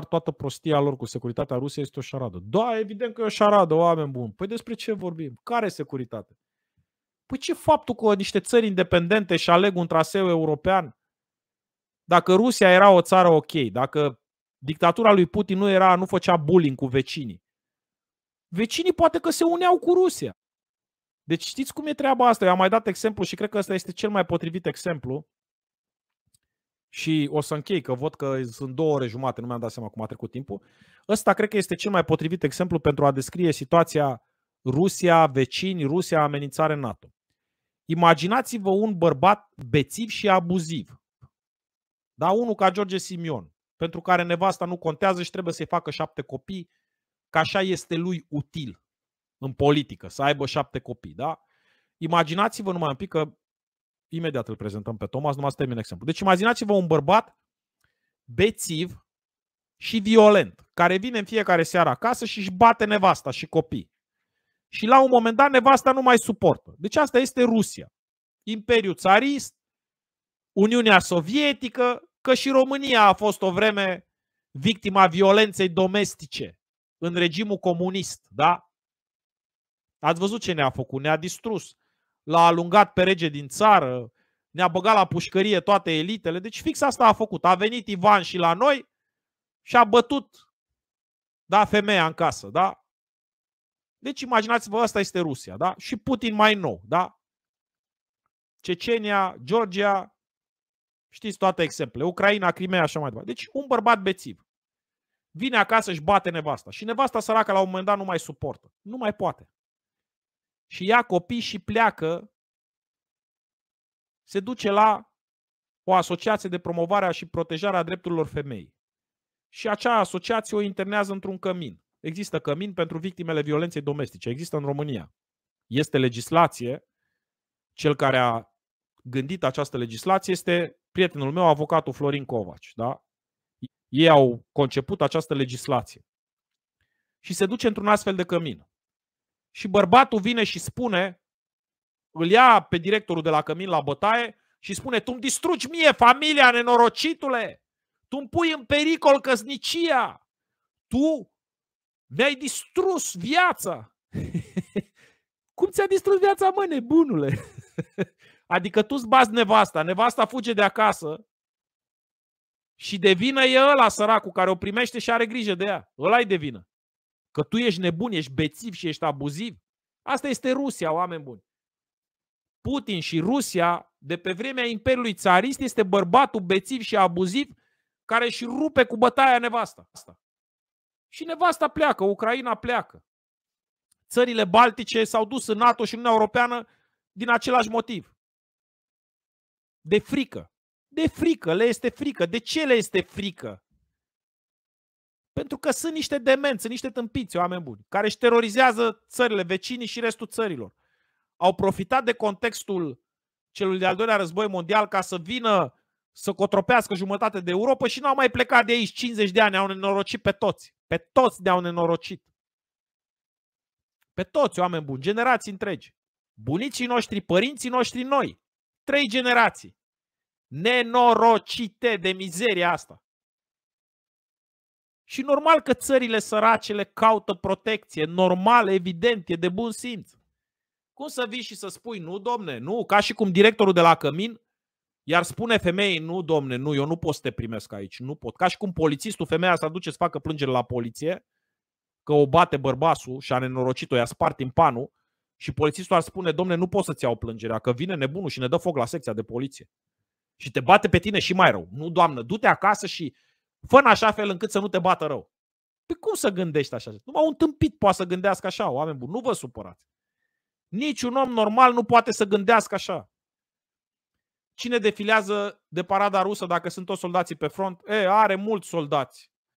Dar toată prostia lor cu securitatea Rusiei este o șaradă. Da, evident că e o șaradă, oameni buni. Păi despre ce vorbim? Care securitate? Păi ce faptul că niște țări independente și aleg un traseu european? Dacă Rusia era o țară ok, dacă dictatura lui Putin nu era, nu făcea bullying cu vecinii, vecinii poate că se uneau cu Rusia. Deci știți cum e treaba asta? Eu am mai dat exemplu și cred că ăsta este cel mai potrivit exemplu și o să închei, că văd că sunt două ore jumate, nu mi-am dat seama cum a trecut timpul. Ăsta cred că este cel mai potrivit exemplu pentru a descrie situația Rusia, vecini, Rusia, amenințare NATO. Imaginați-vă un bărbat bețiv și abuziv. Da, unul ca George Simion, pentru care nevasta nu contează și trebuie să-i facă șapte copii, că așa este lui util în politică, să aibă șapte copii. Da? Imaginați-vă numai un pic că imediat îl prezentăm pe Thomas, numai să termin exemplu. Deci imaginați-vă un bărbat bețiv și violent, care vine în fiecare seară acasă și își bate nevasta și copii. Și la un moment dat nevasta nu mai suportă. Deci asta este Rusia. Imperiu, țarist, Uniunea Sovietică, că și România a fost o vreme victima violenței domestice în regimul comunist, da? Ați văzut ce ne-a făcut, ne-a distrus l-a alungat pe rege din țară, ne-a băgat la pușcărie toate elitele. Deci fix asta a făcut. A venit Ivan și la noi și a bătut da, femeia în casă. Da? Deci imaginați-vă, asta este Rusia. Da? Și Putin mai nou. Da? Cecenia, Georgia, știți toate exemple. Ucraina, Crimea, așa mai departe. Deci un bărbat bețiv vine acasă și bate nevasta. Și nevasta săracă la un moment dat nu mai suportă. Nu mai poate și ia copii și pleacă, se duce la o asociație de promovare și protejare a drepturilor femei. Și acea asociație o internează într-un cămin. Există cămin pentru victimele violenței domestice. Există în România. Este legislație. Cel care a gândit această legislație este prietenul meu, avocatul Florin Covaci. Da? Ei au conceput această legislație. Și se duce într-un astfel de cămin și bărbatul vine și spune, îl ia pe directorul de la Cămin la bătaie și spune, tu îmi distrugi mie familia, nenorocitule! Tu îmi pui în pericol căsnicia! Tu mi-ai distrus viața! Cum ți-a distrus viața, mă, nebunule? adică tu îți bați nevasta, nevasta fuge de acasă și devină e ăla săracul care o primește și are grijă de ea. Ăla e devină. Că tu ești nebun, ești bețiv și ești abuziv? Asta este Rusia, oameni buni. Putin și Rusia, de pe vremea Imperiului Țarist, este bărbatul bețiv și abuziv care își rupe cu bătaia nevasta. Asta. Și nevasta pleacă, Ucraina pleacă. Țările Baltice s-au dus în NATO și în Uniunea Europeană din același motiv. De frică. De frică, le este frică. De ce le este frică? Pentru că sunt niște demenți, sunt niște tâmpiți, oameni buni, care își terorizează țările vecinii și restul țărilor. Au profitat de contextul celui de-al doilea război mondial ca să vină să cotropească jumătate de Europa și n-au mai plecat de aici 50 de ani, au nenorocit pe toți. Pe toți ne-au nenorocit. Pe toți, oameni buni, generații întregi. Bunicii noștri, părinții noștri, noi. Trei generații. Nenorocite de mizeria asta. Și normal că țările săracele caută protecție, normal, evident, e de bun simț. Cum să vii și să spui, nu, domne, nu, ca și cum directorul de la Cămin iar spune femeii, nu, domne, nu, eu nu pot să te primesc aici, nu pot. Ca și cum polițistul, femeia să duce să facă plângere la poliție, că o bate bărbasul și a nenorocit-o, i-a spart timpanul și polițistul ar spune, domne, nu pot să-ți iau plângerea, că vine nebunul și ne dă foc la secția de poliție. Și te bate pe tine și mai rău. Nu, doamnă, du-te acasă și Fă în așa fel încât să nu te bată rău. Pe păi cum să gândești așa? Numai un tâmpit poate să gândească așa, oameni buni. Nu vă supărați. Niciun om normal nu poate să gândească așa. Cine defilează de parada rusă dacă sunt toți soldații pe front? E, are mulți soldați.